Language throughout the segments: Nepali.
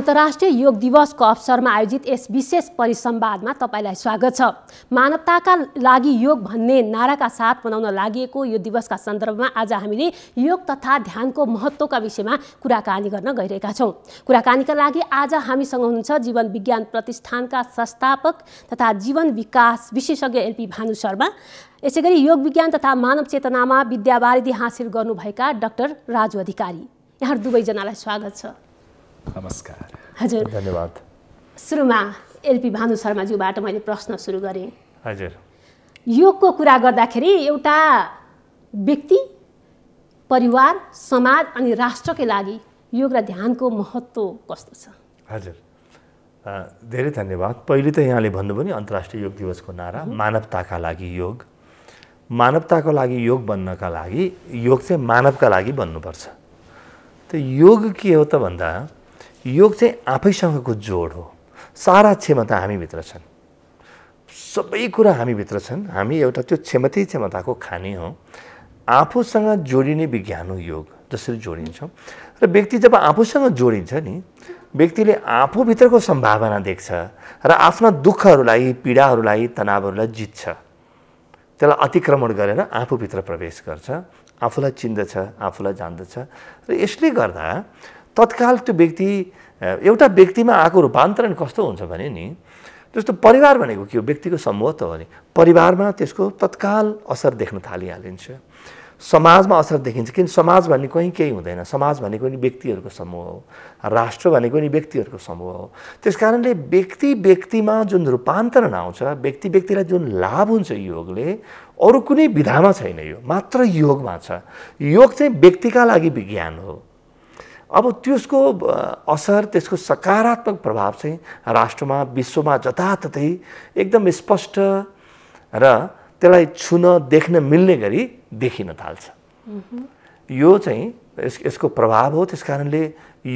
अन्तर्राष्ट्रिय योग दिवसको अवसरमा आयोजित यस विशेष परिसंवादमा तपाईँलाई स्वागत छ मानवताका लागि योग भन्ने नाराका साथ मनाउन लागि यो दिवसका सन्दर्भमा आज हामीले योग तथा ध्यानको महत्त्वका विषयमा कुराकानी गर्न गइरहेका छौँ कुराकानीका लागि आज हामीसँग हुनुहुन्छ जीवन विज्ञान प्रतिष्ठानका संस्थापक तथा जीवन विकास विशेषज्ञ एलपी भानु शर्मा यसै गरी योग विज्ञान तथा मानव चेतनामा विद्यावारिधि हासिल गर्नुभएका डाक्टर राजु अधिकारी यहाँ दुवैजनालाई स्वागत छ नमस्कार हजुर धन्यवाद सुरुमा एलपी भानु शर्माज्यूबाट मैले प्रश्न सुरु गरेँ हजुर योगको कुरा गर्दाखेरि एउटा व्यक्ति परिवार समाज अनि राष्ट्रकै लागि योग र ध्यानको महत्त्व कस्तो छ हजुर धेरै धन्यवाद पहिले त यहाँले भन्नुभयो नि अन्तर्राष्ट्रिय योग दिवसको नारा मानवताका लागि योग मानवताको लागि योग बन्नका लागि योग चाहिँ मानवका लागि बन्नुपर्छ त्यो योग के हो त भन्दा योग चाहिँ आफैसँगको जोड हो सारा क्षमता हामीभित्र छन् सबै कुरा हामीभित्र छन् हामी एउटा त्यो क्षमतै क्षमताको खाने हो आफूसँग जोडिने विज्ञान हो योग जसरी जोडिन्छ र व्यक्ति जब आफूसँग जोडिन्छ नि व्यक्तिले आफूभित्रको सम्भावना देख्छ र आफ्ना दुःखहरूलाई पीडाहरूलाई तनावहरूलाई जित्छ त्यसलाई अतिक्रमण गरेर आफूभित्र प्रवेश गर्छ आफूलाई चिन्दछ आफूलाई जान्दछ र यसले गर्दा तत्काल त्यो व्यक्ति एउटा व्यक्तिमा आएको रूपान्तरण कस्तो हुन्छ भने नि जस्तो परिवार भनेको के हो व्यक्तिको समूह त हो नि परिवारमा त्यसको तत्काल असर देख्न थालिहालिन्छ समाजमा असर देखिन्छ किन समाज भन्ने कहीँ केही हुँदैन समाज भनेको नि व्यक्तिहरूको समूह हो राष्ट्र भनेको नि व्यक्तिहरूको समूह हो त्यस कारणले व्यक्ति व्यक्तिमा जुन रूपान्तरण आउँछ व्यक्ति व्यक्तिलाई जुन लाभ हुन्छ योगले अरू कुनै विधामा छैन यो मात्र योगमा छ योग चाहिँ व्यक्तिका लागि विज्ञान हो अब त्यसको असर त्यसको सकारात्मक प्रभाव चाहिँ राष्ट्रमा विश्वमा जताततै एकदम स्पष्ट र त्यसलाई छुन देख्न मिल्ने गरी देखिन थाल्छ यो चाहिँ यस यसको प्रभाव हो त्यस कारणले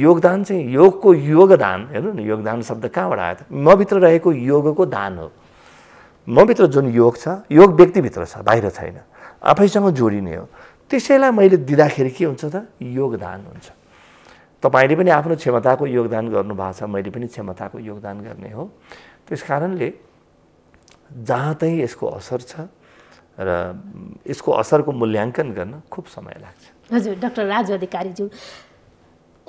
योगदान चाहिँ योगको योगदान हेर्नु न योगदान शब्द कहाँबाट आयो त मभित्र रहेको योगको दान हो मभित्र जुन योग छ योग व्यक्तिभित्र छ बाहिर छैन आफैसँग जोडिने हो त्यसैलाई मैले दिँदाखेरि के हुन्छ त योगदान हुन्छ तपाईँले पनि आफ्नो क्षमताको योगदान गर्नुभएको छ मैले पनि क्षमताको योगदान गर्ने हो त्यस कारणले जहाँ तै यसको असर छ र यसको असरको मूल्याङ्कन गर्न खुब समय लाग्छ हजुर डाक्टर राजु अधिकारीज्यू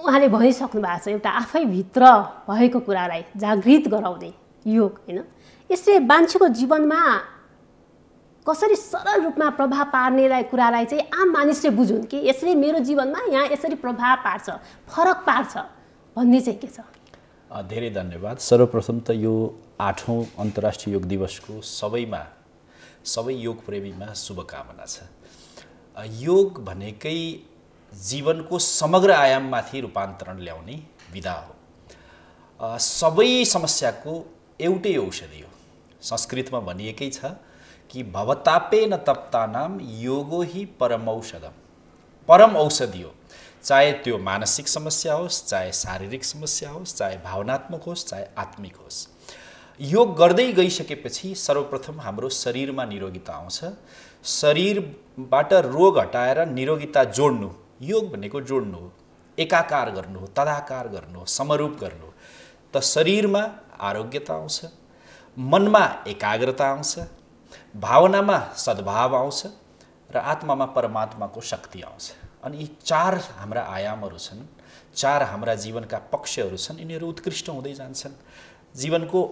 उहाँले भनिसक्नु भएको छ एउटा आफैभित्र भएको कुरालाई जागृत गराउने योग होइन यसले मान्छेको जीवनमा कसरी सरल रूपमा प्रभाव पार्नेलाई कुरालाई चाहिँ आम मानिसले बुझुन् कि यसले मेरो जीवनमा यहाँ यसरी प्रभाव पार्छ फरक पार्छ भन्ने चाहिँ के छ धेरै धन्यवाद सर्वप्रथम त यो आठौँ अन्तर्राष्ट्रिय योग दिवसको सबैमा सबै योग प्रेमीमा शुभकामना छ योग भनेकै जीवनको समग्र आयाममाथि रूपान्तरण ल्याउने विधा हो सबै समस्याको एउटै औषधि हो संस्कृतमा भनिएकै छ कि भवतापे न नाम योगो हि परम औषध परम औषधि हो चाहे त्यो मानसिक समस्या होस् चाहे शारीरिक समस्या होस् चाहे भावनात्मक होस् चाहे आत्मिक होस् योग गर्दै गइसकेपछि सर्वप्रथम हाम्रो शरीरमा निरोगिता आउँछ शरीरबाट रोग हटाएर निरोगिता जोड्नु योग भनेको जोड्नु हो एकाकार गर्नु हो तदाकार गर्नु हो समरूप गर्नु हो त शरीरमा आरोग्यता आउँछ मनमा एकाग्रता आउँछ भावनामा सद्भाव आउँछ र आत्मामा परमात्माको शक्ति आउँछ अनि यी चार हाम्रा आयामहरू छन् चार हाम्रा जीवनका पक्षहरू छन् यिनीहरू उत्कृष्ट हुँदै जान्छन् जीवनको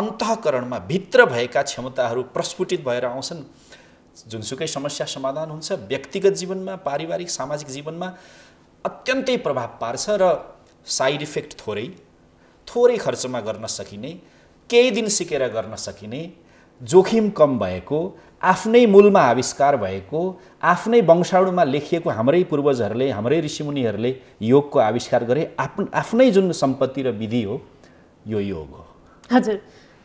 अन्तःकरणमा भित्र भएका क्षमताहरू प्रस्फुटित भएर आउँछन् जुनसुकै समस्या समाधान हुन्छ व्यक्तिगत जीवनमा पारिवारिक सामाजिक जीवनमा अत्यन्तै प्रभाव पार्छ र साइड इफेक्ट थोरै थोरै खर्चमा गर्न सकिने केही दिन सिकेर गर्न सकिने जोखिम कम भएको आफ्नै मूलमा आविष्कार भएको आफ्नै वंशाणुमा लेखिएको हाम्रै पूर्वजहरूले हाम्रै ऋषिमुनिहरूले योगको आविष्कार गरे आफ्नै जुन सम्पत्ति र विधि हो यो योग हो हजुर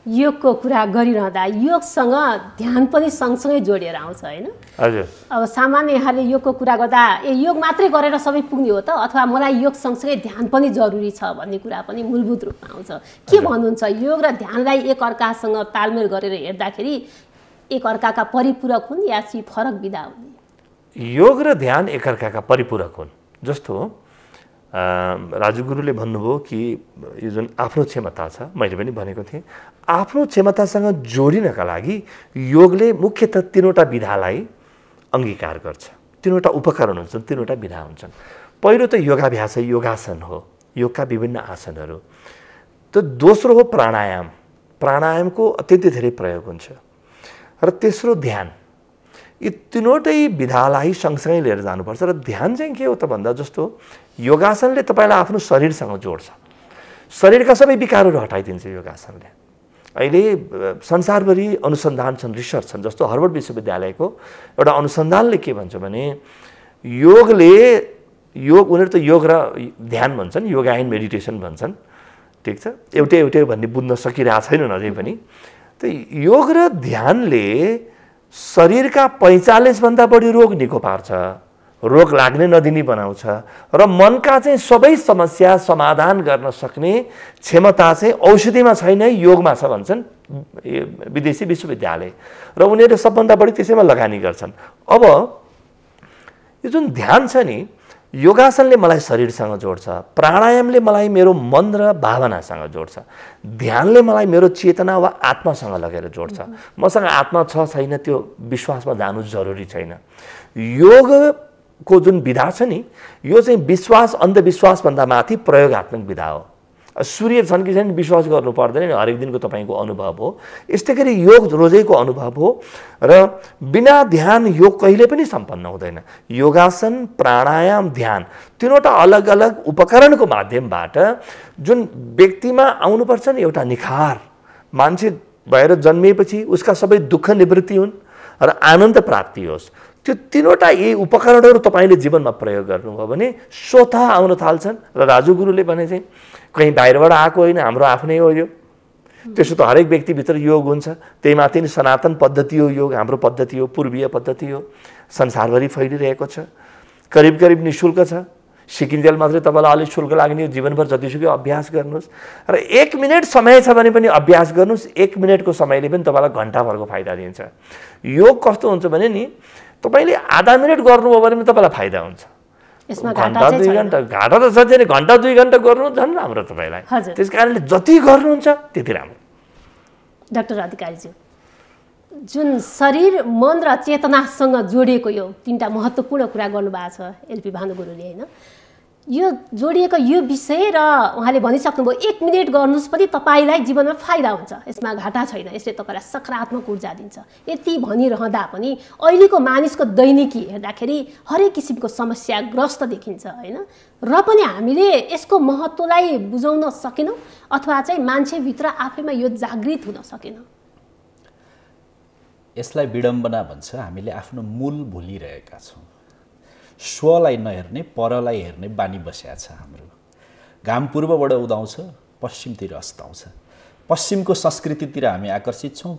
योगको कुरा गरिरहँदा योगसँग ध्यान पनि सँगसँगै जोडिएर आउँछ होइन हजुर अब सामान्य यहाँले योगको कुरा गर्दा ए योग मात्रै गरेर सबै पुग्ने हो त अथवा मलाई योग सँगसँगै ध्यान पनि जरुरी छ भन्ने कुरा पनि मूलभूत रूपमा आउँछ के भन्नुहुन्छ योग र ध्यानलाई एकअर्कासँग तालमेल गरेर हेर्दाखेरि एकअर्काका परिपूरक हुन् या चाहिँ फरक विधा हुन् योग र ध्यान एकअर्काका परिपूरक हुन् जस्तो राजुगुरुले भन्नुभयो कि यो जुन आफ्नो क्षमता छ मैले पनि भनेको थिएँ आफ्नो क्षमतासँग जोडिनका लागि योगले मुख्यतः तिनवटा विधालाई अङ्गीकार गर्छ तिनवटा उपकरण हुन्छन् तिनवटा विधा हुन्छन् पहिलो त योगाभ्यास योगासन हो योगका विभिन्न आसनहरू त दोस्रो हो प्राणायाम प्राणायामको अत्यन्तै धेरै प्रयोग हुन्छ र तेस्रो ध्यान यी तिनवटै विधालाई सँगसँगै लिएर जानुपर्छ र ध्यान चाहिँ के हो त भन्दा जस्तो योगासनले तपाईँलाई आफ्नो शरीरसँग जोड्छ शरीरका सबै विकारहरू हटाइदिन्छ योगासनले अहिले संसारभरि अनुसन्धान छन् रिसर्च छन् जस्तो हर्बर्ड विश्वविद्यालयको एउटा अनुसन्धानले के भन्छ भने योगले योग उनीहरू त योग र ध्यान भन्छन् योगा एन्ड मेडिटेसन भन्छन् ठिक छ एउटै एउटै भन्ने बुझ्न सकिरहेको छैनन् अझै पनि त योग र ध्यानले शरीरका पैँचालिसभन्दा बढी रोग निको पार्छ रोग लाग्ने नदिने बनाउँछ र मनका चाहिँ सबै समस्या समाधान गर्न सक्ने क्षमता चाहिँ औषधिमा छैन योगमा छ भन्छन् विदेशी विश्वविद्यालय र उनीहरूले सबभन्दा बढी त्यसैमा लगानी गर्छन् अब यो जुन ध्यान छ नि योगासनले मलाई शरीरसँग जोड्छ प्राणायामले मलाई मेरो मन र भावनासँग जोड्छ ध्यानले मलाई मेरो चेतना वा आत्मासँग लगेर जोड्छ मसँग आत्मा छ छैन त्यो विश्वासमा जानु जरुरी छैन योग को जुन विधा छ नि यो चाहिँ विश्वास अन्धविश्वासभन्दा माथि प्रयोगत्मक विधा हो सूर्य छन् कि छैन विश्वास गर्नु पर्दैन हरेक दिनको तपाईँको अनुभव हो यस्तै गरी योग रोजैको अनुभव हो र बिना ध्यान योग कहिले पनि सम्पन्न हुँदैन योगासन प्राणायाम ध्यान तिनवटा अलग अलग उपकरणको माध्यमबाट जुन व्यक्तिमा आउनुपर्छ नि एउटा निखार मान्छे भएर जन्मिएपछि उसका सबै दुःख निवृत्ति हुन् र आनन्द प्राप्ति होस् त्यो तिनवटा यी उपकरणहरू तपाईँले जीवनमा प्रयोग गर्नुभयो भने स्वतः आउन थाल्छन् र राजुगुरुले भने चाहिँ कहीँ बाहिरबाट आएको होइन हाम्रो आफ्नै हो यो त्यसो त हरेक व्यक्तिभित्र योग हुन्छ त्यही माथि नै सनातन पद्धति हो योग हाम्रो पद्धति हो पूर्वीय पद्धति हो संसारभरि फैलिरहेको छ करिब करिब निशुल्क छ सिकिन्जेल मात्रै तपाईँलाई अलिक शुल्क लाग्ने जीवनभर जतिसुकै अभ्यास गर्नुहोस् र एक मिनट समय छ भने पनि अभ्यास गर्नुहोस् एक मिनटको समयले पनि तपाईँलाई घन्टाभरको फाइदा दिन्छ योग कस्तो हुन्छ भने नि तपाईँले आधा मिनट गर्नुभयो भने पनि तपाईँलाई फाइदा हुन्छ घन्टा दुई घन्टा घाटा त छ नि घन्टा दुई घन्टा गर्नु झन् राम्रो तपाईँलाई त्यस कारणले जति गर्नुहुन्छ त्यति राम्रो डाक्टर अधिकारीज्यू जुन शरीर मन र चेतनासँग जोडिएको यो तिनवटा महत्त्वपूर्ण कुरा गर्नुभएको छ एलपी भानुगुरुले होइन यो जोडिएको यो विषय र उहाँले भनिसक्नुभयो एक मिनट गर्नुहोस् पनि तपाईँलाई जीवनमा फाइदा हुन्छ यसमा घाटा छैन यसले तपाईँलाई सकारात्मक ऊर्जा दिन्छ यति भनिरहँदा पनि अहिलेको मानिसको दैनिकी हेर्दाखेरि हरेक किसिमको समस्याग्रस्त देखिन्छ होइन र पनि हामीले यसको महत्त्वलाई बुझाउन सकेनौँ अथवा चाहिँ मान्छेभित्र आफैमा यो जागृत हुन सकेनौँ यसलाई विडम्बना भन्छ हामीले आफ्नो मूल भुलिरहेका छौँ स्वलाई नहेर्ने परलाई हेर्ने बानी बस्या छ हाम्रो घाम पूर्वबाट उदाउँछ पश्चिमतिर अस्ताउँछ पश्चिमको संस्कृतितिर हामी आकर्षित छौँ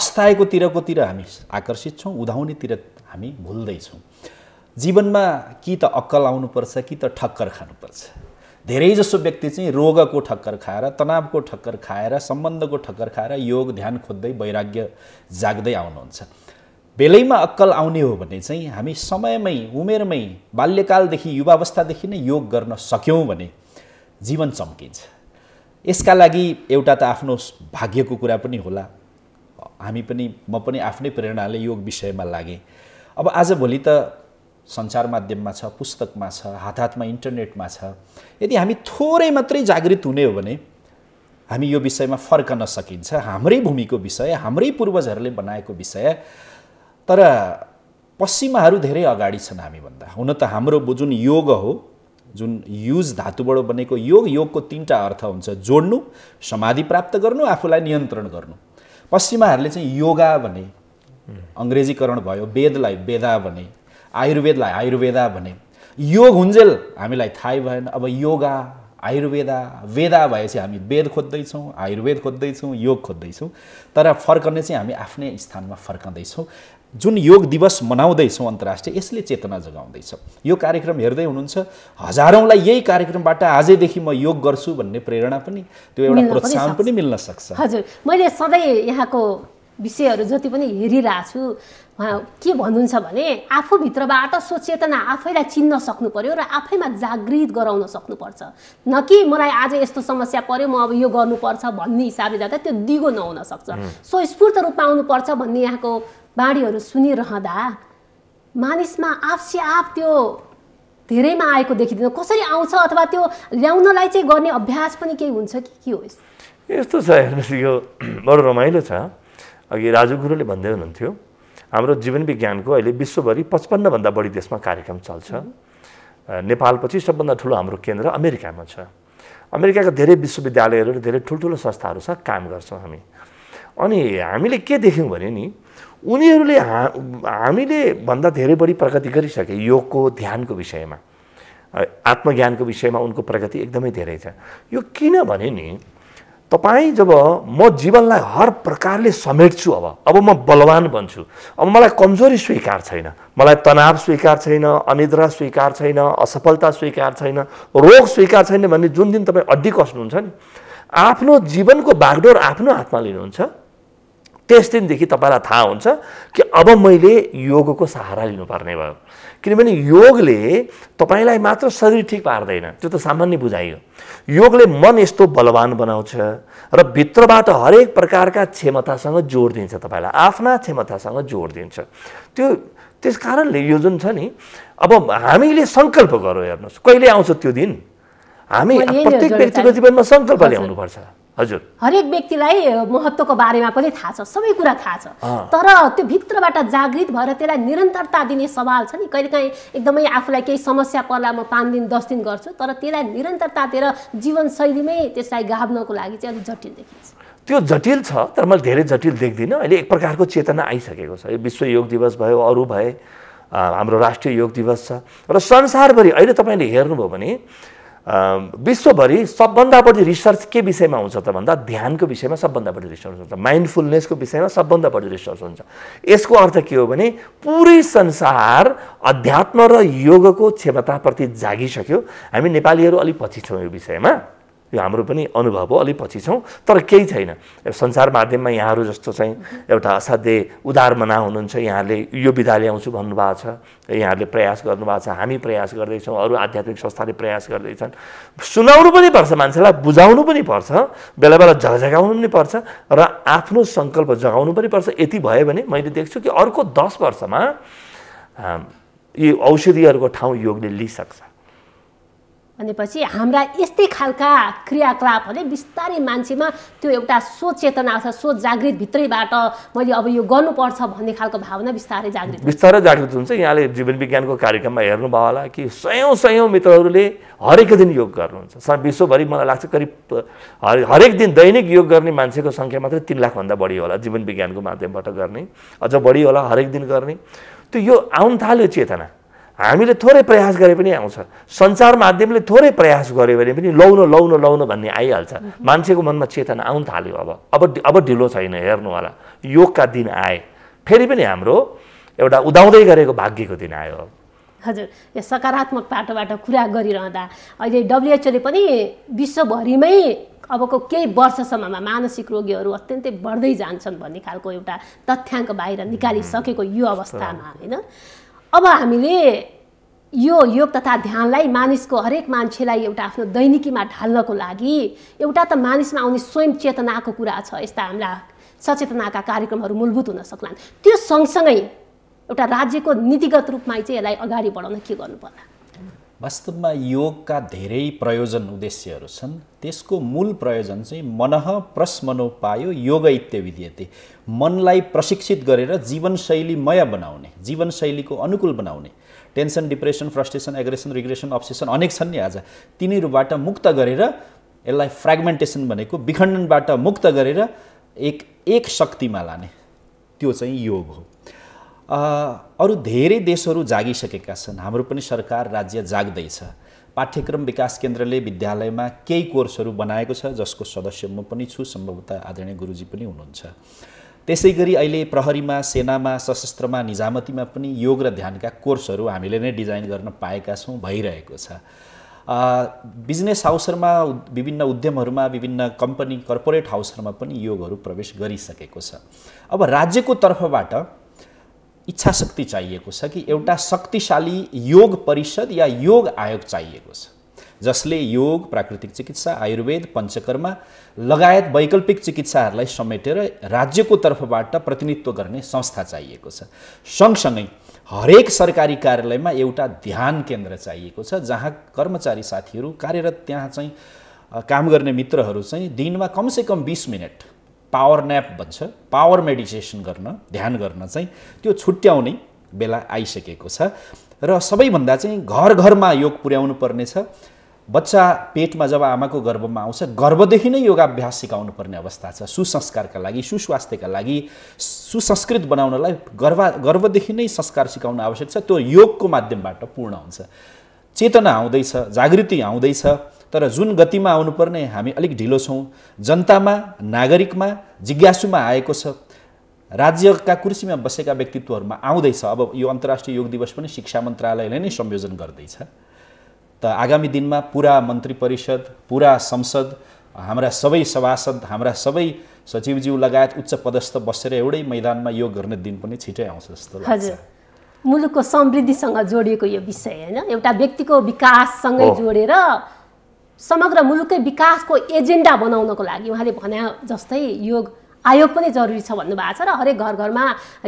अस्ताएकोतिरकोतिर हामी आकर्षित छौँ उदाउनेतिर हामी भुल्दैछौँ जीवनमा कि त अक्कल आउनुपर्छ कि त ठक्कर खानुपर्छ धेरैजसो व्यक्ति चाहिँ रोगको ठक्कर खाएर तनावको ठक्कर खाएर सम्बन्धको ठक्कर खाएर योग ध्यान खोज्दै वैराग्य जाग्दै आउनुहुन्छ बेलैमा अक्कल आउने हो भने चाहिँ हामी समयमै उमेरमै बाल्यकालदेखि युवावस्थादेखि नै योग गर्न सक्यौँ भने जीवन चम्किन्छ यसका लागि एउटा त आफ्नो भाग्यको कुरा पनि होला हामी पनि म पनि आफ्नै प्रेरणाले योग विषयमा लागेँ अब आजभोलि त सञ्चार माध्यममा छ पुस्तकमा छ हात हातमा इन्टरनेटमा छ यदि हामी थोरै मात्रै जागृत हुने हो भने हामी यो विषयमा फर्कन सकिन्छ हाम्रै भूमिको विषय हाम्रै पूर्वजहरूले बनाएको विषय तर पश्चिमाहरू धेरै अगाडि छन् हामीभन्दा हुन त हाम्रो जुन योग हो जुन युज धातुबाट बनेको योग योगको तिनवटा अर्थ हुन्छ जोड्नु समाधि प्राप्त गर्नु आफूलाई नियन्त्रण गर्नु पश्चिमाहरूले चाहिँ योगा भने अङ्ग्रेजीकरण भयो वेदलाई वेदा भने आयुर्वेदलाई आयुर्वेदा भने योग हुन्जेल हामीलाई थाहै भएन अब योगा आयुर्वेदा वेदा भएपछि हामी वेद खोज्दैछौँ आयुर्वेद खोज्दैछौँ योग खोज्दैछौँ तर फर्कने चाहिँ हामी आफ्नै स्थानमा फर्काउँदैछौँ जुन योग दिवस मनाउँदैछौँ अन्तर्राष्ट्रिय यसले चेतना जगाउँदैछ यो कार्यक्रम हेर्दै हुनुहुन्छ हजारौँलाई यही कार्यक्रमबाट आजैदेखि म योग गर्छु भन्ने प्रेरणा पनि त्यो एउटा प्रोत्साहन पनि मिल्न सक्छ हजुर मैले सधैँ यहाँको विषयहरू जति पनि हेरिरहेको छु उहाँ के भन्नुहुन्छ भने आफूभित्रबाट सचेतना आफैलाई चिन्न सक्नु पर्यो र आफैमा जागृत गराउन सक्नुपर्छ न कि मलाई आज यस्तो समस्या पऱ्यो म अब यो गर्नुपर्छ भन्ने हिसाबले जाँदा त्यो दिगो नहुन सक्छ सो स्फूर्त रूपमा आउनुपर्छ भन्ने यहाँको बाणीहरू सुनिरहँदा मानिसमा आफसे आफ त्यो धेरैमा आएको देखिँदैन कसरी आउँछ अथवा त्यो ल्याउनलाई चाहिँ गर्ने अभ्यास पनि केही हुन्छ कि के हो यस्तो छ हेर्नुहोस् यो बडो रमाइलो छ अघि राजु गुरुले भन्दै हुनुहुन्थ्यो हाम्रो जीवन विज्ञानको अहिले विश्वभरि पचपन्नभन्दा बढी देशमा कार्यक्रम चल्छ नेपालपछि सबभन्दा ठुलो हाम्रो केन्द्र अमेरिकामा छ अमेरिकाका धेरै विश्वविद्यालयहरू र धेरै ठुल्ठुलो संस्थाहरूसँग काम गर्छौँ हामी अनि हामीले के देख्यौँ भने नि उनीहरूले हा हामीले भन्दा धेरै बढी प्रगति गरिसके योगको ध्यानको विषयमा आत्मज्ञानको विषयमा उनको प्रगति एकदमै धेरै छ यो किनभने नि तपाईँ जब म जीवनलाई हर प्रकारले समेट्छु अब अब म बलवान बन्छु अब मलाई कमजोरी स्वीकार छैन मलाई तनाव स्वीकार छैन अनिद्रा स्वीकार छैन असफलता स्वीकार छैन रोग स्वीकार छैन भने जुन दिन तपाईँ अड्डी कस्नुहुन्छ नि आफ्नो जीवनको बागडोर आफ्नो हातमा लिनुहुन्छ त्यस दिनदेखि तपाईँलाई थाहा हुन्छ कि अब मैले योगको सहारा लिनुपर्ने भयो किनभने योगले तपाईँलाई मात्र शरीर ठिक पार्दैन त्यो त सामान्य बुझाइ हो योगले मन यस्तो बलवान बनाउँछ र भित्रबाट हरेक प्रकारका क्षमतासँग जोड दिन्छ तपाईँलाई आफ्ना क्षमतासँग जोड दिन्छ त्यो त्यस कारणले यो जुन छ नि अब हामीले सङ्कल्प गरौँ हेर्नुहोस् कहिले आउँछ त्यो दिन हामी प्रत्येक व्यक्तिको जीवनमा सङ्कल्प ल्याउनुपर्छ हजुर हरेक व्यक्तिलाई महत्त्वको बारेमा पनि थाहा छ सबै कुरा थाहा छ तर त्यो भित्रबाट जागृत भएर त्यसलाई निरन्तरता दिने सवाल छ नि कहिलेकाहीँ एकदमै आफूलाई केही समस्या पर्ला म पाँच दिन दस दिन गर्छु तर त्यसलाई निरन्तरता दिएर जीवनशैलीमै त्यसलाई गाभ्नको लागि चाहिँ अलिक जटिल देखिन्छ त्यो जटिल छ तर मैले धेरै जटिल देख्दिनँ अहिले एक प्रकारको चेतना आइसकेको छ यो विश्व योग दिवस भयो अरू भए हाम्रो राष्ट्रिय योग दिवस छ र संसारभरि अहिले तपाईँले हेर्नुभयो भने विश्वभरि सबभन्दा बढी रिसर्च के विषयमा हुन्छ त भन्दा ध्यानको विषयमा सबभन्दा बढी रिसर्च हुन्छ माइन्डफुलनेसको विषयमा सबभन्दा बढी रिसर्च हुन्छ यसको अर्थ के हो भने पुरै संसार अध्यात्म र योगको क्षमताप्रति जागिसक्यो हामी नेपालीहरू अलिक पछि छौँ यो विषयमा यो हाम्रो पनि अनुभव हो अलिक पछि छौँ तर केही छैन संसार माध्यममा यहाँहरू जस्तो चाहिँ एउटा असाध्य उदार मना हुनुहुन्छ यहाँले यो विधा ल्याउँछु भन्नुभएको छ यहाँहरूले प्रयास गर्नुभएको छ हामी प्रयास गर्दैछौँ अरू आध्यात्मिक संस्थाले प्रयास गर्दैछन् सुनाउनु पनि पर्छ मान्छेलाई बुझाउनु पनि पर्छ बेला बेला झगझगाउनु पनि पर्छ र आफ्नो सङ्कल्प जगाउनु पनि पर्छ यति भयो भने मैले देख्छु कि अर्को दस वर्षमा यी औषधिहरूको ठाउँ योगले लिइसक्छ भनेपछि हाम्रा यस्तै खालका क्रियाकलापहरूले बिस्तारै मान्छेमा त्यो एउटा सोचेतना अथवा सोच जागृत भित्रैबाट मैले अब यो गर्नुपर्छ भन्ने खालको भावना बिस्तारै जागृत बिस्तारै जागृत हुन्छ यहाँले जीवन विज्ञानको कार्यक्रममा हेर्नुभयो होला कि सयौँ सयौँ मित्रहरूले हरेक दिन योग गर्नुहुन्छ विश्वभरि मलाई लाग्छ करिब हरेक दिन दैनिक योग गर्ने मान्छेको सङ्ख्या मात्रै तिन लाखभन्दा बढी होला जीवन विज्ञानको माध्यमबाट गर्ने अझ बढी होला हरेक दिन गर्ने त्यो यो आउन थाल्यो चेतना हामीले थोरै प्रयास गरे पनि आउँछ सञ्चार माध्यमले थोरै प्रयास गऱ्यो भने पनि लौन लौन लौन भन्ने आइहाल्छ मान्छेको मनमा चेतना आउनु थाल्यो अब अब अब ढिलो छैन हेर्नु होला योगका दिन आए फेरि पनि हाम्रो एउटा उदाउँदै गरेको भाग्यको दिन आयो हजुर यो सकारात्मक पाटोबाट कुरा गरिरहँदा अहिले डब्लुएचओले पनि विश्वभरिमै अबको केही वर्षसम्ममा मानसिक रोगीहरू अत्यन्तै बढ्दै जान्छन् भन्ने खालको एउटा तथ्याङ्क बाहिर निकालिसकेको यो अवस्थामा होइन अब हामीले यो योग तथा ध्यानलाई मानिसको हरेक मान्छेलाई एउटा आफ्नो दैनिकीमा ढाल्नको लागि एउटा त मानिसमा आउने स्वयं चेतनाको कुरा छ यस्ता हाम्रा सचेतनाका कार्यक्रमहरू मूलभूत हुन सक्लान् त्यो सँगसँगै एउटा राज्यको नीतिगत रूपमा चाहिँ यसलाई अगाडि बढाउन के गर्नु पर्ला वास्तवमा योगका धेरै प्रयोजन उद्देश्यहरू छन् त्यसको मूल प्रयोजन चाहिँ मनह पायो योग इत्य विद्यते मनलाई प्रशिक्षित गरेर जीवनशैलीमय बनाउने जीवनशैलीको अनुकूल बनाउने tension depression frustration aggression regression obsession अनेक छन् नि आज तिनीहरूबाट मुक्त गरेर यसलाई फ्रेग्मेन्टेसन भनेको विखण्डनबाट मुक्त गरेर एक एक शक्तिमा लाने त्यो चाहिँ योग हो अरू धेरै देशहरू जागिसकेका छन् हाम्रो पनि सरकार राज्य जाग्दैछ पाठ्यक्रम विकास केन्द्रले विद्यालयमा केही कोर्सहरू बनाएको छ जसको सदस्य म पनि छु सम्भवतः आदरणीय गुरुजी पनि हुनुहुन्छ त्यसै गरी अहिले प्रहरीमा सेनामा सशस्त्रमा निजामतीमा पनि योग र ध्यानका कोर्सहरू हामीले नै डिजाइन गर्न पाएका छौँ भइरहेको छ बिजनेस हाउसहरूमा विभिन्न उद्यमहरूमा विभिन्न कम्पनी कर्पोरेट हाउसहरूमा पनि योगहरू प्रवेश गरिसकेको छ अब राज्यको तर्फबाट इच्छा शक्ति चाहिएको छ कि एउटा शक्तिशाली योग परिषद या योग आयोग चाहिएको छ जसले योग प्राकृतिक चिकित्सा आयुर्वेद पञ्चकर्मा लगायत वैकल्पिक चिकित्साहरूलाई समेटेर राज्यको तर्फबाट प्रतिनिधित्व गर्ने संस्था चाहिएको छ सँगसँगै हरेक सरकारी कार्यालयमा एउटा ध्यान केन्द्र चाहिएको छ जहाँ कर्मचारी साथीहरू कार्यरत त्यहाँ चाहिँ काम गर्ने मित्रहरू चाहिँ दिनमा कमसेकम कम बिस मिनट पावर न्याप भन्छ पावर मेडिटेसन गर्न ध्यान गर्न चाहिँ त्यो छुट्याउने बेला आइसकेको छ र सबैभन्दा चाहिँ घर घरमा योग पुर्याउनु पर्नेछ बच्चा पेटमा जब आमाको गर्भमा आउँछ गर्भदेखि नै योगाभ्यास सिकाउनु पर्ने अवस्था छ सुसंस्कारका लागि सुस्वास्थ्यका लागि सुसंस्कृत बनाउनलाई गर्भ गर्भदेखि नै संस्कार सिकाउन आवश्यक छ त्यो योगको माध्यमबाट पूर्ण हुन्छ चेतना आउँदैछ जागृति आउँदैछ तर जुन गतिमा आउनुपर्ने हामी अलिक ढिलो छौँ जनतामा नागरिकमा जिज्ञासुमा आएको छ राज्यका कुर्सीमा बसेका व्यक्तित्वहरूमा आउँदैछ अब यो अन्तर्राष्ट्रिय योग दिवस पनि शिक्षा मन्त्रालयले नै संयोजन गर्दैछ त आगामी दिनमा पुरा मन्त्री परिषद पुरा संसद हाम्रा सबै सभासद हाम्रा सबै सचिवज्यू लगायत उच्च पदस्थ बसेर एउटै मैदानमा योग गर्ने दिन पनि छिटै आउँछ जस्तो लाग्छ मुलुकको समृद्धिसँग जोडिएको यो विषय होइन एउटा व्यक्तिको विकाससँगै जोडेर समग्र मुलुकै विकासको एजेन्डा बनाउनको लागि उहाँले भने जस्तै योग आयोग पनि जरुरी छ भन्नुभएको छ र हरेक घर घरमा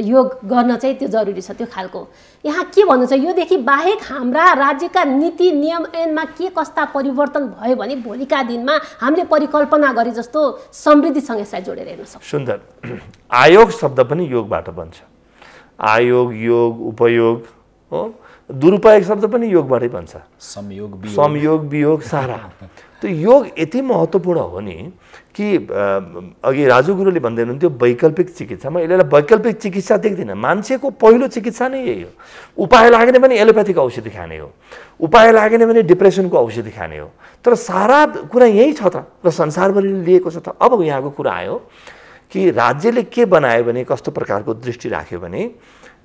योग गर्न चाहिँ त्यो जरुरी छ त्यो खालको यहाँ के भन्नु छ योदेखि बाहेक हाम्रा राज्यका नीति नियम ऐनमा के कस्ता परिवर्तन भयो भने भोलिका दिनमा हामीले परिकल्पना गरे जस्तो समृद्धिसँग यसलाई जोडेर हेर्न सक्छ सुन्दर आयोग शब्द पनि योगबाट बन्छ आयोग योग उपयोग हो दुरुपयोग शब्द पनि योगबाटै भन्छ संयोग संयोग वियोग सारा त्यो योग यति महत्त्वपूर्ण हो नि कि अघि राजु गुरुले भन्दै हुनुहुन्थ्यो वैकल्पिक चिकित्सा म यसले वैकल्पिक चिकित्सा देख्दिनँ मान्छेको पहिलो चिकित्सा नै यही हो उपाय लाग्ने पनि एलोप्याथीको औषधि खाने हो उपाय लाग्ने भने डिप्रेसनको औषधि खाने हो तर सारा कुरा यहीँ छ त र संसारभरि लिएको छ त अब यहाँको कुरा आयो कि राज्यले के बनायो भने कस्तो प्रकारको दृष्टि राख्यो भने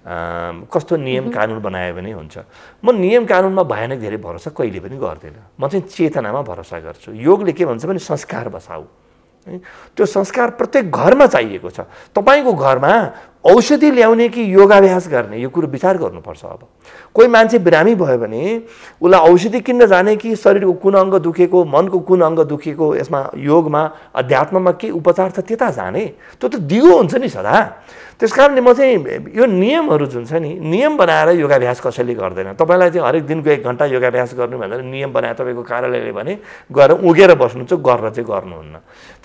कस्तो नियम कानुन बनायो भने हुन्छ म नियम कानुनमा भएन धेरै भरोसा कहिले पनि गर्दिनँ म चाहिँ चेतनामा भरोसा गर्छु योगले के भन्छ भने संस्कार बसाऊ है त्यो संस्कार प्रत्येक घरमा चाहिएको छ तपाईँको घरमा औषधि ल्याउने कि योगाभ्यास गर्ने यो कुरो विचार गर्नुपर्छ अब कोही मान्छे बिरामी भयो भने उसलाई औषधि किन्न जाने कि शरीरको कुन अङ्ग दुखेको मनको कुन अङ्ग दुखेको यसमा योगमा अध्यात्ममा के उपचार छ त्यता जाने त्यो त दिगो हुन्छ नि सदा त्यस कारणले म चाहिँ यो नियमहरू जुन छ नि नियम बनाएर योगाभ्यास कसैले गर्दैन तपाईँलाई चाहिँ हरेक दिनको एक घन्टा योगाभ्यास गर्नु भनेर नियम बनाएर तपाईँको कार्यालयले भने गएर उगेर बस्नु चाहिँ गरेर चाहिँ गर्नुहुन्न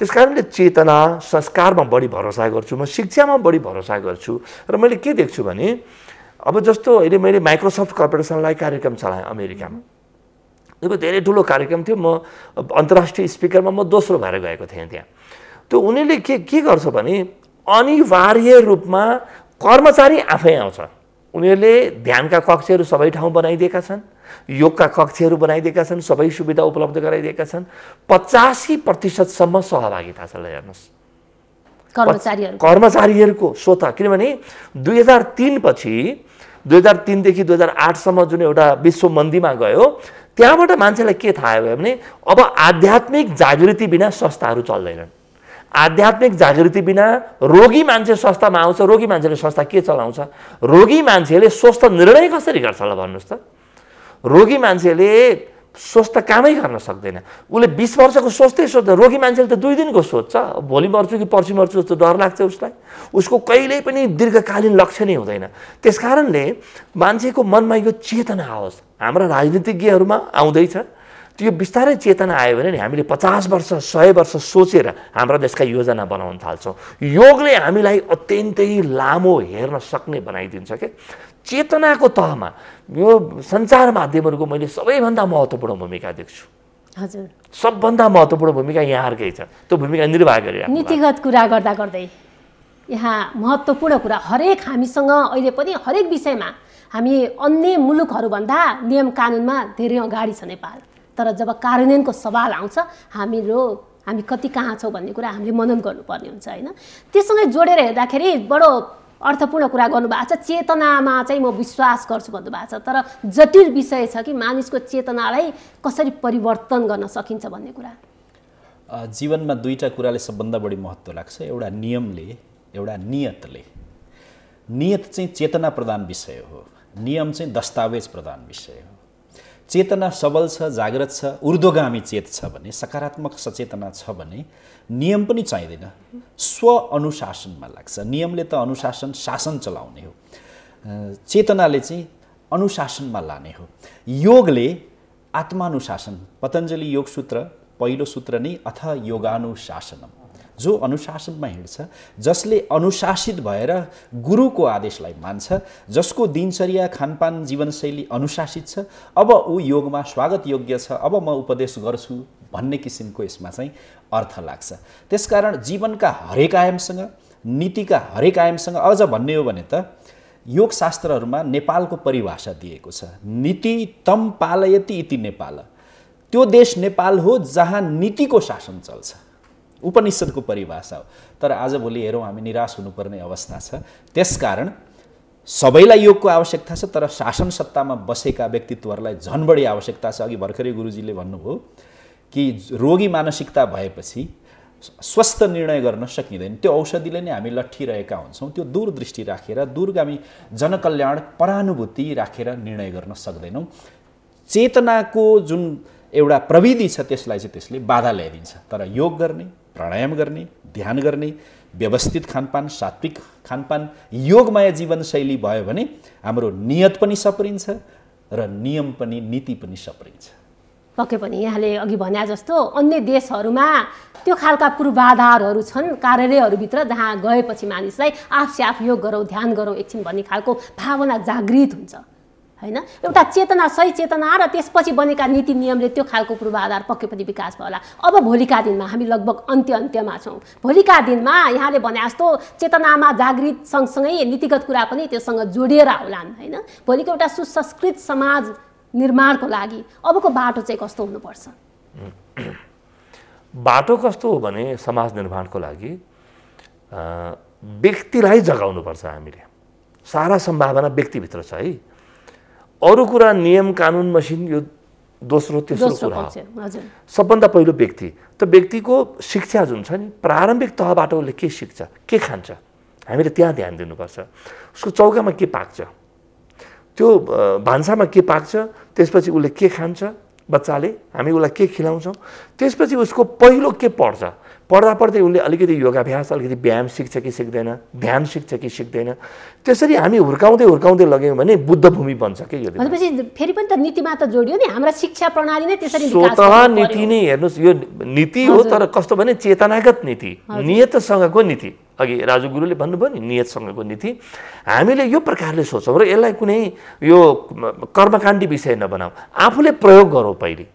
त्यस कारणले चेतना संस्कारमा बढी भरोसा गर्छु म शिक्षामा बढी भरोसा गर्छु गर्छु र मैले के देख्छु भने अब जस्तो अहिले मैले माइक्रोसफ्ट कर्पोरेसनलाई कार्यक्रम चलाएँ अमेरिकामा त्यो धेरै ठुलो कार्यक्रम थियो म अन्तर्राष्ट्रिय स्पिकरमा म दोस्रो भएर गएको थिएँ त्यहाँ त्यो उनीहरूले के के गर्छ भने अनिवार्य रूपमा कर्मचारी आफै आउँछ उनीहरूले ध्यानका कक्षहरू सबै ठाउँ बनाइदिएका छन् योगका कक्षहरू बनाइदिएका छन् सबै सुविधा उपलब्ध गराइदिएका छन् पचासी प्रतिशतसम्म सहभागिता छ ल हेर्नुहोस् कर्मचारीहरूको स्वत किनभने दुई हजार तिनपछि दुई हजार तिनदेखि दुई हजार आठसम्म जुन एउटा विश्व मन्दीमा गयो त्यहाँबाट मान्छेलाई के थाहा भयो भने अब आध्यात्मिक जागृति बिना संस्थाहरू चल्दैनन् आध्यात्मिक जागृति बिना रोगी मान्छे संस्थामा आउँछ रोगी मान्छेले संस्था के चलाउँछ रोगी मान्छेले स्वस्थ निर्णय कसरी गर्छ ल भन्नुहोस् त रोगी मान्छेले सोच कामै गर्न सक्दैन उसले बिस वर्षको सोच्दै सोच्छ रोगी मान्छेले त दुई दिनको सोच्छ भोलि मर्छु कि पर्सि मर्छु जस्तो डर लाग्छ उसलाई उसको कहिल्यै पनि दीर्घकालीन लक्ष्य नै हुँदैन त्यस कारणले मान्छेको मनमा यो चेतना आओस् हाम्रा राजनीतिज्ञहरूमा आउँदैछ त्यो बिस्तारै चेतना आयो भने नि हामीले पचास वर्ष सय वर्ष सोचेर हाम्रा देशका योजना बनाउन थाल्छौँ योगले हामीलाई अत्यन्तै लामो हेर्न सक्ने बनाइदिन्छ क्या चेतनाको तहमा यो सञ्चार माध्यमहरूको मैले सबैभन्दा महत्त्वपूर्ण भूमिका देख्छु हजुर सबभन्दा महत्त्वपूर्ण भूमिका यहाँहरूकै छ त्यो भूमिका निर्वाह गरे नीतिगत कुरा गर्दा गर्दै यहाँ महत्त्वपूर्ण कुरा हरेक हामीसँग अहिले पनि हरेक विषयमा हामी अन्य मुलुकहरूभन्दा नियम कानुनमा धेरै अगाडि छ नेपाल तर जब कार्यान्वयनको सवाल आउँछ हामीहरू हामी कति कहाँ छौँ भन्ने कुरा हामीले मनन गर्नुपर्ने हुन्छ होइन त्यससँगै जोडेर हेर्दाखेरि बडो अर्थपूर्ण कुरा गर्नुभएको छ चेतनामा चाहिँ म विश्वास गर्छु भन्नुभएको छ तर जटिल विषय छ कि मानिसको चेतनालाई कसरी परिवर्तन गर्न सकिन्छ भन्ने कुरा जीवनमा दुईवटा कुराले सबभन्दा बढी महत्त्व लाग्छ एउटा नियमले एउटा नियतले नियत चाहिँ चेतना प्रधान विषय हो नियम चाहिँ दस्तावेज प्रधान विषय हो चेतना सबल छ जागृत छ ऊर्ध्वगामी चेत छ भने सकारात्मक सचेतना छ भने नियम पनि चाहिँदैन स्व अनुशासनमा लाग्छ नियमले त अनुशासन शासन चलाउने हो चेतनाले चाहिँ अनुशासनमा लाने हो योगले आत्मानुशासन पतञ्जलि योग सूत्र पहिलो सूत्र नै अथ योगानुशासनम जो अनुशासनमा हिँड्छ जसले अनुशासित भएर गुरुको आदेशलाई मान्छ जसको दिनचर्या खानपान जीवनशैली अनुशासित छ अब ऊ योगमा स्वागत योग्य छ अब म उपदेश गर्छु भन्ने किसिमको यसमा चाहिँ अर्थ लाग्छ त्यसकारण जीवनका हरेक आयामसँग नीतिका हरेक आयामसँग अझ भन्ने हो भने त योगशास्त्रहरूमा नेपालको परिभाषा दिएको छ नीति तम पालयति इति नेपाल त्यो देश नेपाल हो जहाँ नीतिको शासन चल्छ उपनिषद्को परिभाषा हो तर आजभोलि हेरौँ हामी निराश हुनुपर्ने अवस्था छ त्यसकारण सबैलाई योगको आवश्यकता छ तर शासन सत्तामा बसेका व्यक्तित्वहरूलाई झन् बढी आवश्यकता छ अघि भर्खरै गुरुजीले भन्नुभयो कि रोगी मानसिकता भएपछि स्वस्थ निर्णय गर्न सकिँदैन त्यो औषधिले नै हामी लट्ठिरहेका हुन्छौँ त्यो दूरदृष्टि राखेर दूरगामी जनकल्याण परानुभूति राखेर निर्णय गर्न सक्दैनौँ चेतनाको जुन एउटा प्रविधि छ त्यसलाई चाहिँ त्यसले बाधा ल्याइदिन्छ तर योग गर्ने प्राणायाम गर्ने ध्यान गर्ने व्यवस्थित खानपान सात्विक खानपान योगमय जीवनशैली भयो भने हाम्रो नियत पनि सप्रिन्छ र नियम पनि नीति पनि सप्रिन्छ पक्कै पनि यहाँले अघि भने जस्तो अन्य देशहरूमा त्यो खालका पूर्वाधारहरू छन् कार्यालयहरूभित्र जहाँ गएपछि मानिसलाई आफसे आफ योग गरौँ ध्यान गरौँ एकछिन भन्ने खालको भावना जागृत हुन्छ होइन एउटा चेतना सही चेतना र त्यसपछि बनेका नीति नियमले त्यो खालको पूर्वाधार पक्कै पनि विकास भयो होला अब भोलिका दिनमा हामी लगभग अन्त्य अन्त्यमा छौँ भोलिका दिनमा यहाँले भने जस्तो चेतनामा जागृत सँगसँगै नीतिगत कुरा पनि त्योसँग जोडिएर होलान् होइन भोलिको एउटा सुसंस्कृत समाज निर्माणको लागि अबको बाटो चाहिँ कस्तो हुनुपर्छ बाटो कस्तो हो भने समाज निर्माणको लागि व्यक्तिलाई जगाउनुपर्छ हामीले सारा सम्भावना व्यक्तिभित्र छ है अरू कुरा नियम कानुन मसिन यो दोस्रो तेस्रो कुरा हो सबभन्दा पहिलो व्यक्ति त व्यक्तिको शिक्षा जुन छ नि प्रारम्भिक तहबाट उसले के सिक्छ के खान्छ हामीले त्यहाँ ध्यान दिनुपर्छ उसको चौकामा के पाक्छ त्यो भान्सामा के पाक्छ त्यसपछि उसले के खान्छ बच्चाले हामी उसलाई के खिलाउँछौँ त्यसपछि उसको पहिलो के पढ्छ पढ्दा पढ्दै उसले अलिकति योगाभ्यास अलिकति व्यायाम सिक्छ कि सिक्दैन ध्यान सिक्छ कि सिक्दैन त्यसरी हामी हुर्काउँदै हुर्काउँदै लग्यौँ भने बुद्ध भूमि बन्छ कि यो फेरि पनि त नीतिमा त जोडियो नि हाम्रा शिक्षा प्रणाली नै त्यसरी स्वत नीति नै हेर्नुहोस् यो नीति हो तर कस्तो भने चेतनागत नीति नियतसँगको नीति अघि राजु गुरुले भन्नुभयो नि नियतसँगको नीति हामीले यो प्रकारले सोचौँ र यसलाई कुनै यो कर्मकाण्डी विषय नबनाऊ आफूले प्रयोग गरौँ पहिले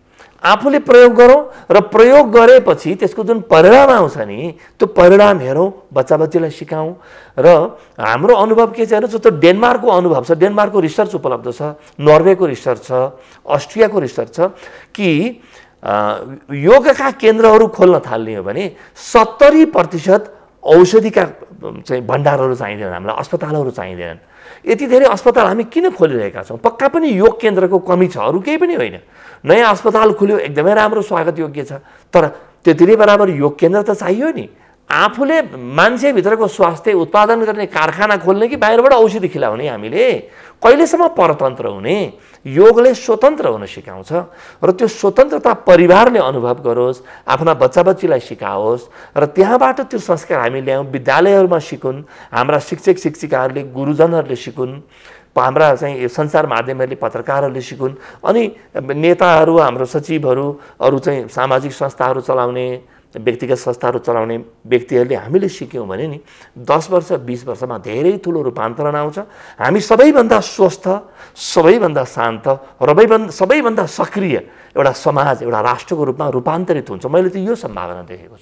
आफूले प्रयोग गरौँ र प्रयोग गरेपछि त्यसको जुन परिणाम आउँछ नि त्यो परिणाम हेरौँ बच्चा बच्चीलाई सिकाउँ र हाम्रो अनुभव के छ हेर्नुहोस् जस्तो डेनमार्कको अनुभव छ डेनमार्कको रिसर्च उपलब्ध छ नर्वेको रिसर्च छ अस्ट्रियाको रिसर्च छ कि योगका केन्द्रहरू खोल्न थाल्ने हो भने सत्तरी प्रतिशत औषधिका चाहिँ भण्डारहरू चाहिँदैनन् हामीलाई अस्पतालहरू चाहिँदैनन् यति धेरै अस्पताल हामी किन खोलिरहेका छौँ पक्का पनि योग केन्द्रको कमी छ अरू केही पनि होइन नयाँ अस्पताल खुल्यो एकदमै राम्रो स्वागत योग्य छ तर त्यति नै बराबर योग केन्द्र त चाहियो नि आफूले मान्छेभित्रको स्वास्थ्य उत्पादन गर्ने कारखाना खोल्ने कि बाहिरबाट औषधि खिलाउने हामीले कहिलेसम्म परतन्त्र हुने योगले स्वतन्त्र हुन सिकाउँछ र त्यो स्वतन्त्रता परिवारले अनुभव गरोस् आफ्ना बच्चा बच्चीलाई सिकाओस् र त्यहाँबाट त्यो संस्कार हामी ल्यायौँ विद्यालयहरूमा सिकुन् हाम्रा शिक्षक शिक्षिकाहरूले गुरुजनहरूले सिकुन् हाम्रा चाहिँ संसार माध्यमहरूले पत्रकारहरूले सिकुन् अनि नेताहरू हाम्रो सचिवहरू अरू चाहिँ सामाजिक संस्थाहरू चलाउने व्यक्तिगत संस्थाहरू चलाउने व्यक्तिहरूले हामीले सिक्यौँ भने नि दस वर्ष बिस वर्षमा धेरै ठुलो रूपान्तरण आउँछ हामी सबैभन्दा स्वस्थ सबैभन्दा शान्त र सबैभन्दा सक्रिय एउटा समाज एउटा राष्ट्रको रूपमा रूपान्तरित हुन्छ मैले त यो सम्भावना देखेको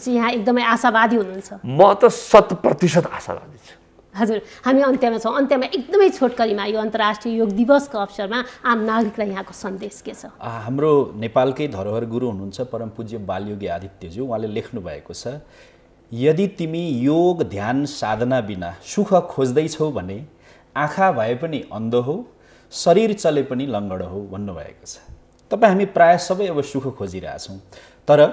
छु यहाँ एकदमै आशावादी हुनुहुन्छ म त शत प्रतिशत आशावादी छु हजुर हामी अन्त्यमा छौँ अन्त्यमा एकदमै छोटकरीमा यो अन्तर्राष्ट्रिय योग दिवसको अवसरमा आम नागरिकलाई यहाँको सन्देश के छ हाम्रो नेपालकै धरोहर गुरु हुनुहुन्छ परम पूज्य बालयोगी आदित्यज्यू उहाँले लेख्नु भएको छ यदि तिमी योग ध्यान साधना बिना सुख खोज्दैछौ भने आँखा भए पनि अन्ध हो शरीर चले पनि लङ्गड हो भन्नुभएको छ तपाईँ हामी प्रायः सबै अब सुख खोजिरहेछौँ तर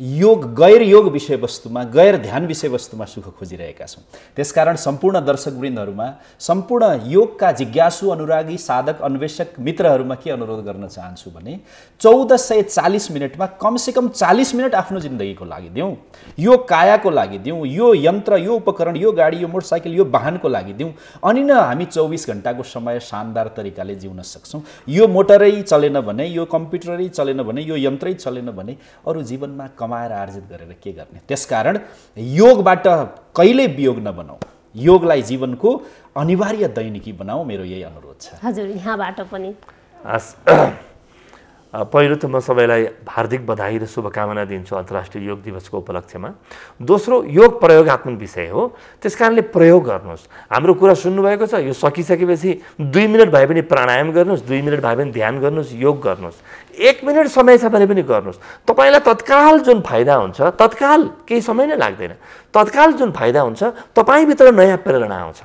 योग गैर योग विषयवस्तुमा गैर ध्यान विषयवस्तुमा सुख खोजिरहेका छौँ त्यसकारण सम्पूर्ण दर्शकवृन्दहरूमा सम्पूर्ण योगका जिज्ञासु अनुरागी साधक अन्वेषक मित्रहरूमा के अनुरोध गर्न चाहन्छु भने चौध सय चालिस मिनटमा कमसेकम चालिस मिनट आफ्नो जिन्दगीको लागि दिउँ यो कायाको लागि दिउँ यो यन्त्र यो उपकरण यो गाडी यो मोटरसाइकल यो वाहनको लागि दिउँ अनि न हामी चौबिस घन्टाको समय शानदार तरिकाले जिउन सक्छौँ यो मोटरै चलेन भने यो कम्प्युटरै चलेन भने यो यन्त्रै चलेन भने अरू जीवनमा कमाएर आर्जित गरेर के गर्ने त्यसकारण योगबाट कहिल्यै वियोग नबनाऊ योगलाई जीवनको अनिवार्य दैनिकी बनाऊ मेरो यही अनुरोध छ हजुर यहाँबाट पनि पहिलो त म सबैलाई हार्दिक बधाई र शुभकामना दिन्छु अन्तर्राष्ट्रिय योग दिवसको उपलक्ष्यमा दोस्रो योग प्रयोगात्मक विषय हो त्यस कारणले प्रयोग गर्नुहोस् हाम्रो कुरा सुन्नुभएको छ यो सकिसकेपछि दुई मिनट भए पनि प्राणायाम गर्नुहोस् दुई मिनट भए पनि ध्यान गर्नुहोस् योग गर्नुहोस् एक मिनट समय छ भने पनि गर्नुहोस् तपाईँलाई तत्काल जुन फाइदा हुन्छ तत्काल केही समय नै लाग्दैन तत्काल जुन फाइदा हुन्छ तपाईँभित्र नयाँ प्रेरणा आउँछ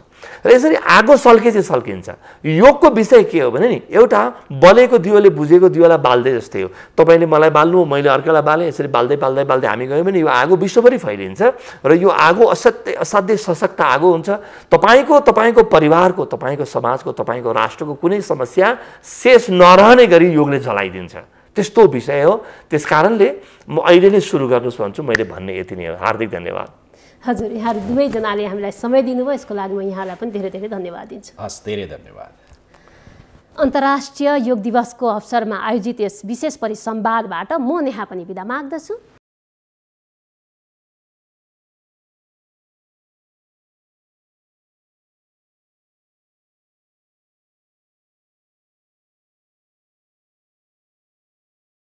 र यसरी आगो सल्के चाहिँ सल्किन्छ योगको विषय के हो भने नि एउटा बलेको दियोले बुझेको दियोलाई बाल्दै जस्तै हो तपाईँले मलाई बाल्नु मैले अर्कैलाई बालेँ यसरी बाल्दै बाल्दै बाल्दै हामी गयौँ भने यो आगो विश्वभरि फैलिन्छ र यो आगो असाध्य असाध्यै सशक्त आगो हुन्छ तपाईँको तपाईँको परिवारको तपाईँको समाजको तपाईँको राष्ट्रको कुनै समस्या शेष नरहने गरी योगले जलाइदिन्छ त्यस्तो विषय हो त्यस कारणले म अहिले नै सुरु गर्नुहोस् भन्छु मैले भन्ने यति नै हो हार्दिक धन्यवाद हजुर यहाँहरू दुवैजनाले हामीलाई समय दिनुभयो यसको लागि म यहाँलाई पनि धेरै धेरै धन्यवाद दिन्छु हस् धेरै धन्यवाद अन्तर्राष्ट्रिय योग दिवसको अवसरमा आयोजित यस विशेष परिसंवादबाट म नेहा पनि विदा माग्दछु